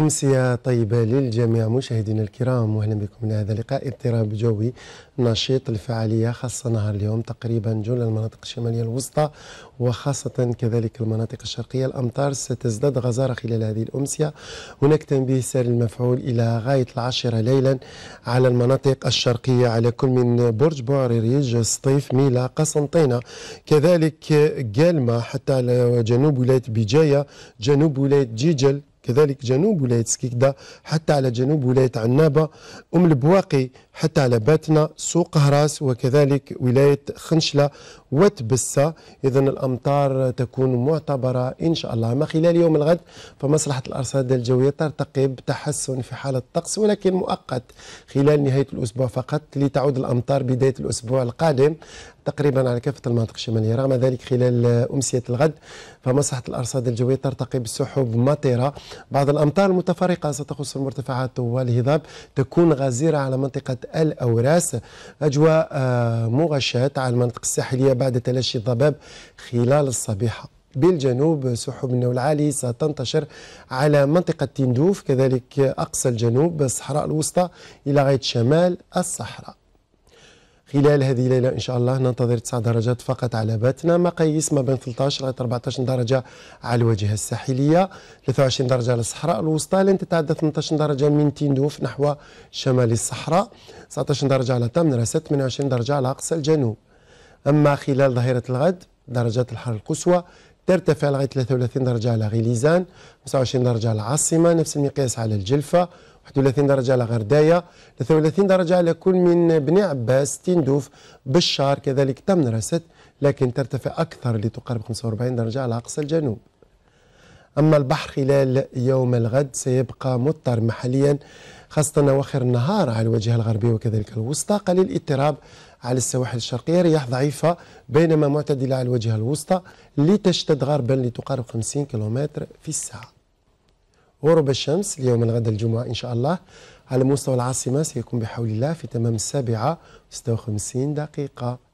أمسية طيبة للجميع مشاهدينا الكرام وأهلا بكم إلى هذا اللقاء اضطراب جوي نشيط الفعالية خاصة نهار اليوم تقريبا جل المناطق الشمالية الوسطى وخاصة كذلك المناطق الشرقية الأمطار ستزداد غزارة خلال هذه الأمسية هناك تنبيه سار المفعول إلى غاية العاشرة ليلا على المناطق الشرقية على كل من برج بوعريريج سطيف ميلا قسنطينة كذلك قالما حتى على جنوب ولاية بجاية جنوب ولاية جيجل كذلك جنوب ولاية سكيكدا حتى على جنوب ولاية عنابة أم البواقي حتى على باتنا سوق هراس وكذلك ولاية خنشلة وتبسة إذا الأمطار تكون معتبرة إن شاء الله ما خلال يوم الغد فمصلحة الأرصاد الجوية ترتقب تحسن في حالة الطقس ولكن مؤقت خلال نهاية الأسبوع فقط لتعود الأمطار بداية الأسبوع القادم تقريبا على كافة المناطق الشمالية رغم ذلك خلال أمسية الغد فمسحة الأرصاد الجوية ترتقي بسحب مطيره بعض الأمطار المتفرقة ستخص المرتفعات والهضاب تكون غزيرة على منطقة الأوراس أجواء آه، مغشاة على المناطق الساحلية بعد تلاشي الضباب خلال الصبيحة بالجنوب سحب النوع العالي ستنتشر على منطقة تندوف كذلك أقصى الجنوب الصحراء الوسطى إلى غاية شمال الصحراء خلال هذه الليلة إن شاء الله ننتظر 9 درجات فقط على باتنا مقاييس ما بين 13 إلى 14 درجة على الواجهة الساحلية 23 درجة على الصحراء الوسطى لن تتعدى 18 درجة من تندوف نحو شمال الصحراء 19 درجة على تمنرست 28 درجة على أقصى الجنوب أما خلال ظهيرة الغد درجات الحر القصوى ترتفع لغاية 33 درجة على غليزان 25 درجة على العاصمة نفس المقياس على الجلفة 31 درجة على غرداية 33 درجة على كل من بني عباس تندوف بالشار كذلك تمنرست لكن ترتفع أكثر لتقارب 45 درجة على أقصى الجنوب أما البحر خلال يوم الغد سيبقى مضطر محليا خاصة أواخر النهار على الواجهة الغربية وكذلك الوسطى قليل اضطراب على السواحل الشرقية رياح ضعيفة بينما معتدلة على الواجهة الوسطى لتشتد غربا لتقارب 50 كيلومتر في الساعة غروب الشمس اليوم الغد الجمعة إن شاء الله على مستوى العاصمة سيكون بحول الله في تمام السابعة 56 دقيقة